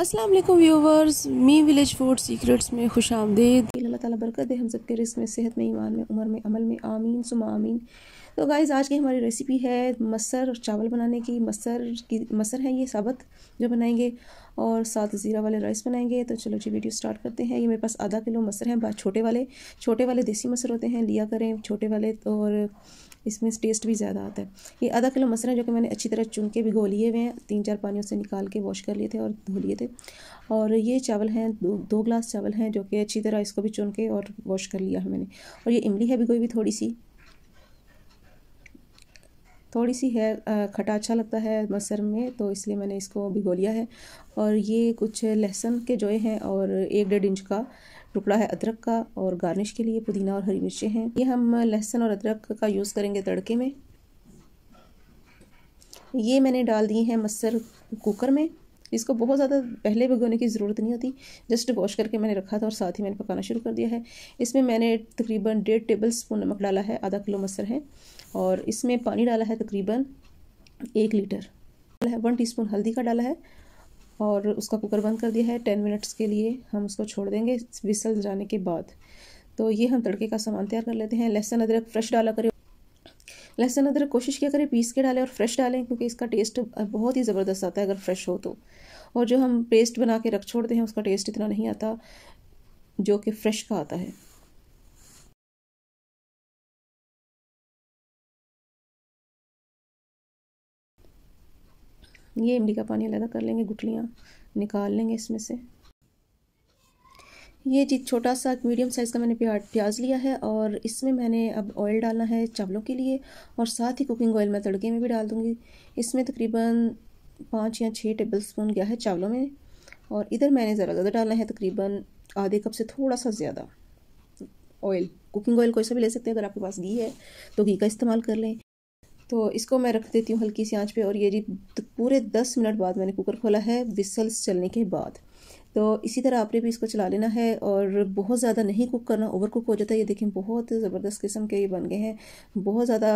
अस्सलाम वालेकुम व्यूवर्स मी विलेज फूड सीक्रेट्स में खुश आमदेद अल्लाह ताला बरकत दे हम सब के रिस्क में सेहत में ईमान में उम्र में अमल में आमीन सुम आमीन तो गाइज़ आज की हमारी रेसिपी है मसर और चावल बनाने की मसर की मसर है ये साबत जो बनाएंगे और साथ ज़ीरा वाले राइस बनाएंगे तो चलो जी वीडियो स्टार्ट करते हैं ये मेरे पास आधा किलो मसर है छोटे वाले छोटे वाले देसी मसर होते हैं लिया करें छोटे वाले और इसमें टेस्ट भी ज़्यादा आता है ये आधा किलो मसर जो कि मैंने अच्छी तरह चुन के भिगो लिए हुए हैं तीन चार पानियों से निकाल के वॉश कर लिए थे और धो लिए थे और ये चावल हैं दो दो ग्लास चावल हैं जो कि अच्छी तरह इसको भी चुन के और वॉश कर लिया है मैंने और ये इमली है भिगोई हुई थोड़ी सी थोड़ी सी है खटा अच्छा लगता है मसर में तो इसलिए मैंने इसको भिगो लिया है और ये कुछ लहसुन के जोए हैं और एक डेढ़ इंच का टुकड़ा है अदरक का और गार्निश के लिए पुदीना और हरी मिर्चें हैं ये हम लहसुन और अदरक का यूज़ करेंगे तड़के में ये मैंने डाल दिए हैं मसर कुकर में इसको बहुत ज़्यादा पहले भिगोने की ज़रूरत नहीं होती जस्ट वॉश करके मैंने रखा था और साथ ही मैंने पकाना शुरू कर दिया है इसमें मैंने तकरीबन डेढ़ टेबल स्पून नमक डाला है आधा किलो मसर है और इसमें पानी डाला है तकरीबन एक लीटर वन टीस्पून हल्दी का डाला है और उसका कुकर बंद कर दिया है टेन मिनट्स के लिए हम उसको छोड़ देंगे विसल जाने के बाद तो ये हम तड़के का सामान तैयार कर लेते हैं लहसुन अदरक फ्रेश डाला करें लहसुन अदरक कोशिश किया करें पीस के डालें और फ्रेश डालें क्योंकि इसका टेस्ट बहुत ही ज़बरदस्त आता है अगर फ्रेश हो तो और जो हम पेस्ट बना के रख छोड़ते हैं उसका टेस्ट इतना नहीं आता जो कि फ्रेश का आता है ये इमली का पानी अलहदा कर लेंगे गुटलियाँ निकाल लेंगे इसमें से ये जी छोटा सा मीडियम साइज़ का मैंने प्याज प्याज लिया है और इसमें मैंने अब ऑयल डालना है चावलों के लिए और साथ ही कुकिंग ऑयल मैं तड़के में भी डाल दूँगी इसमें तकरीबन पाँच या छः टेबल स्पून गया है चावलों में और इधर मैंने ज़रा ज़्यादा डालना है तकरीबन आधे कप से थोड़ा सा ज़्यादा ऑयल कुकिंग ऑयल कोई सा भी ले सकते हैं अगर आपके पास घी है तो घी का इस्तेमाल कर लें तो इसको मैं रख देती हूँ हल्की सी आंच पे और ये जी पूरे दस मिनट बाद मैंने कुकर खोला है विसल्स चलने के बाद तो इसी तरह आपने भी इसको चला लेना है और बहुत ज़्यादा नहीं कुक करना ओवर कुक हो जाता है ये देखें बहुत ज़बरदस्त किस्म के ये बन गए हैं बहुत ज़्यादा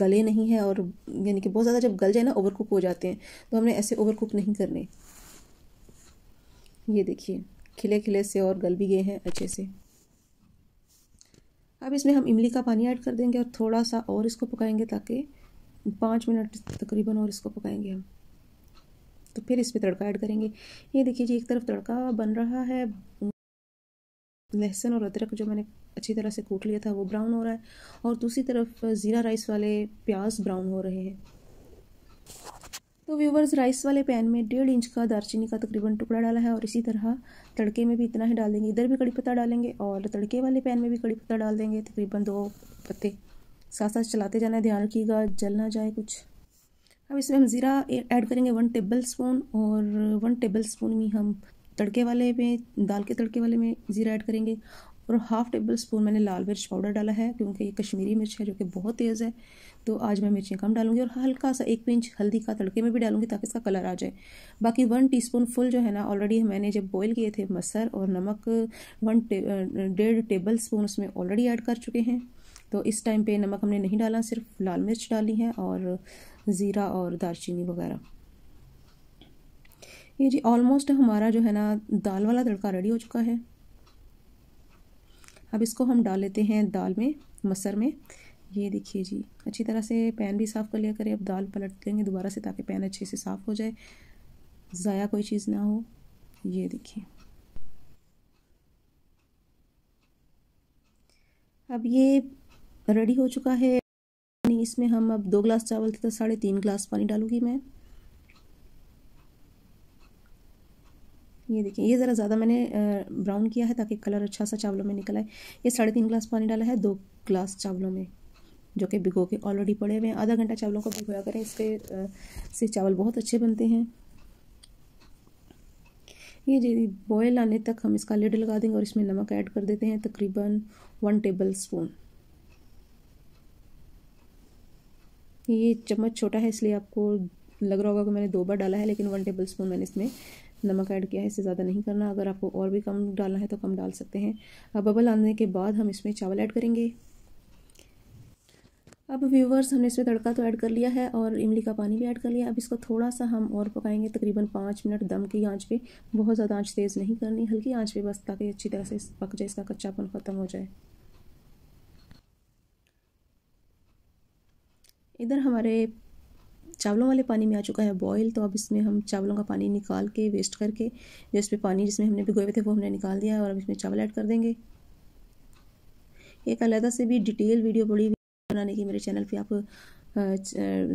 गले नहीं है और यानी कि बहुत ज़्यादा जब गल जाए ना ओवर कुक हो जाते हैं तो हमने ऐसे ओवर कुक नहीं करने ये देखिए खिले खिले से और गल भी गए हैं अच्छे से अब इसमें हम इमली का पानी ऐड कर देंगे और थोड़ा सा और इसको पकाएंगे ताकि पाँच मिनट तकरीबन और इसको पकाएंगे हम तो फिर इस पर तड़का ऐड करेंगे ये देखिए जी एक तरफ तड़का बन रहा है लहसुन और अदरक जो मैंने अच्छी तरह से कूट लिया था वो ब्राउन हो रहा है और दूसरी तरफ ज़ीरा राइस वाले प्याज ब्राउन हो रहे हैं तो व्यूवर्स राइस वाले पैन में डेढ़ इंच का दारचीनी का तकरीबन टुकड़ा डाला है और इसी तरह तड़के में भी इतना ही डाल देंगे इधर भी कड़ी पत्ता डालेंगे और तड़के वाले पैन में भी कड़ी पत्ता डाल देंगे तकरीबन दो पत्ते साथ साथ चलाते जाना ध्यान रखिएगा जल ना जाए कुछ अब इसमें हम ज़ीरा ऐड करेंगे वन टेबल स्पून और वन टेबल स्पून में हम तड़के वाले में दाल के तड़के वाले में ज़ीरा ऐड करेंगे और हाफ टेबल स्पून मैंने लाल मिर्च पाउडर डाला है क्योंकि ये कश्मीरी मिर्च है जो कि बहुत तेज़ है तो आज मैं मिर्चें कम डालूंगी और हल्का सा एक पिंच हल्दी का तड़के में भी डालूंगी ताकि इसका कलर आ जाए बाकी वन टीस्पून फुल जो है ना ऑलरेडी मैंने जब बॉईल किए थे मसर और नमक वन टे, डेढ़ टेबल स्पून उसमें ऑलरेडी ऐड कर चुके हैं तो इस टाइम पे नमक हमने नहीं डाला सिर्फ लाल मिर्च डाली है और ज़ीरा और दालचीनी वगैरह ये जी ऑलमोस्ट हमारा जो है ना दाल वाला तड़का रेडी हो चुका है अब इसको हम डाल लेते हैं दाल में मसर में ये देखिए जी अच्छी तरह से पैन भी साफ़ कर लिया करें अब दाल पलट लेंगे दोबारा से ताकि पैन अच्छे से साफ़ हो जाए ज़ाया कोई चीज़ ना हो ये देखिए अब ये रेडी हो चुका है इसमें हम अब दो गिलास चावल थे तो साढ़े तीन गिलास पानी डालूंगी मैं ये देखिए ये ज़रा ज़्यादा मैंने ब्राउन किया है ताकि कलर अच्छा सा चावलों में निकल आए ये साढ़े तीन ग्लास पानी डाला है दो ग्लास चावलों में जो कि भिगो के ऑलरेडी पड़े हुए हैं आधा घंटा चावलों को भिगोया करें इसके से चावल बहुत अच्छे बनते हैं ये जी बॉयल आने तक हम इसका लिड लगा देंगे और इसमें नमक ऐड कर देते हैं तकरीबन वन टेबल स्पून ये चम्मच छोटा है इसलिए आपको लग रहा होगा कि मैंने दो बार डाला है लेकिन वन टेबल स्पून मैंने इसमें नमक ऐड किया है इससे ज़्यादा नहीं करना अगर आपको और भी कम डालना है तो कम डाल सकते हैं अब बबल आने के बाद हम इसमें चावल ऐड करेंगे अब व्यूवर्स हमने इसमें तड़का तो ऐड कर लिया है और इमली का पानी भी ऐड कर लिया अब इसको थोड़ा सा हम और पकाएंगे तकरीबन पाँच मिनट दम की आंच पे बहुत ज़्यादा आंच तेज़ नहीं करनी हल्की आंच पे बस ताकि अच्छी तरह से पक जाए इसका कच्चापन ख़त्म हो जाए इधर हमारे चावलों वाले पानी में आ चुका है बॉयल तो अब इसमें हम चावलों का पानी निकाल के वेस्ट करके जो इस पर पानी जिसमें हमने भिगोए हुए थे वो हमने निकाल दिया है और अब इसमें चावल ऐड कर देंगे एक अलहदा से भी डिटेल वीडियो बड़ी बनाने की मेरे चैनल पर आप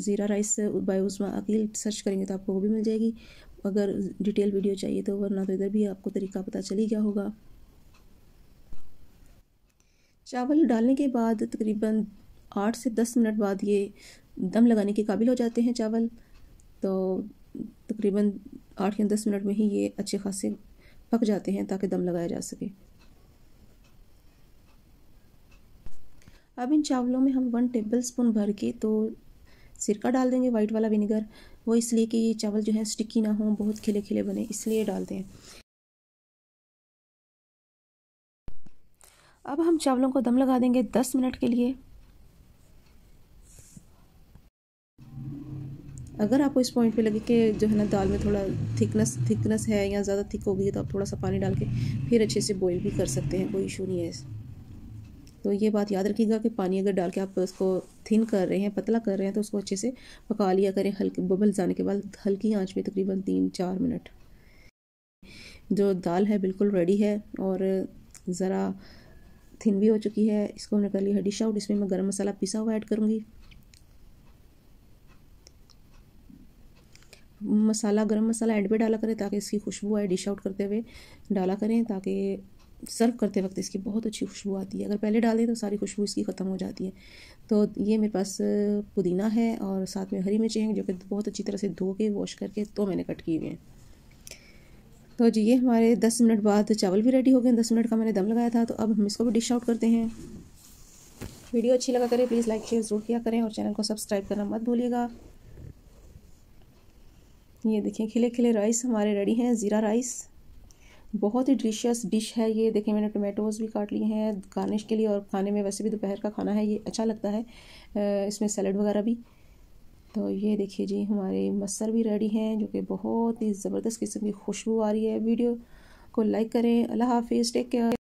jeera rice by Usma Aqeel search करेंगे तो आपको वो भी मिल जाएगी अगर डिटेल वीडियो चाहिए तो वरना तो इधर भी आपको तरीका पता चल ही गया होगा चावल डालने के बाद तकरीबन आठ से दस मिनट बाद ये दम लगाने के काबिल हो जाते हैं चावल तो तकरीबन आठ या दस मिनट में ही ये अच्छे खासे पक जाते हैं ताकि दम लगाया जा सके अब इन चावलों में हम वन टेबल स्पून भर के तो सिरका डाल देंगे वाइट वाला विनेगर वो इसलिए कि ये चावल जो है स्टिकी ना हो बहुत खिले खिले बने इसलिए डालते हैं अब हम चावलों को दम लगा देंगे दस मिनट के लिए अगर आपको इस पॉइंट पे लगे कि जो है ना दाल में थोड़ा थिकनेस थिकनेस है या ज़्यादा थिक हो गई है तो आप थोड़ा सा पानी डाल के फिर अच्छे से बॉईल भी कर सकते हैं कोई इशू नहीं है तो ये बात याद रखिएगा कि पानी अगर डाल के आप उसको थिन कर रहे हैं पतला कर रहे हैं तो उसको अच्छे से पका लिया करें हल्के बबल जाने के बाद हल्की आँच में तकरीबन तीन चार मिनट जो दाल है बिल्कुल रेडी है और ज़रा थिन भी हो चुकी है इसको मैंने कर लिया डिश आउट इसमें मैं गर्म मसाला पिसा हुआ ऐड करूँगी मसाला गरम मसाला एंड पे डाला करें ताकि इसकी खुशबू आए डिश आउट करते हुए डाला करें ताकि सर्व करते वक्त इसकी बहुत अच्छी खुशबू आती है अगर पहले डाल दें तो सारी खुशबू इसकी ख़त्म हो जाती है तो ये मेरे पास पुदीना है और साथ में हरी मिर्चें हैं जो कि बहुत अच्छी तरह से धो के वॉश करके तो मैंने कट किए हुए हैं तो जी ये हमारे दस मिनट बाद चावल भी रेडी हो गए दस मिनट का मैंने दम लगाया था तो अब हम इसको भी डिश आउट करते हैं वीडियो अच्छी लगा करें प्लीज़ लाइक शेयर ज़रूर किया करें और चैनल को सब्सक्राइब करना मत भूलिएगा ये देखें खिले खिले राइस हमारे रेडी हैं ज़ीरा राइस बहुत ही डिलीशियस डिश है ये देखें मैंने टोमेटोज़ भी काट लिए हैं गार्निश के लिए और खाने में वैसे भी दोपहर का खाना है ये अच्छा लगता है इसमें सैलड वगैरह भी तो ये देखिए जी हमारे मसर भी रेडी हैं जो कि बहुत ही ज़बरदस्त किस्म की खुशबू आ रही है वीडियो को लाइक करें अल्लाह हाफिज़ टेक केयर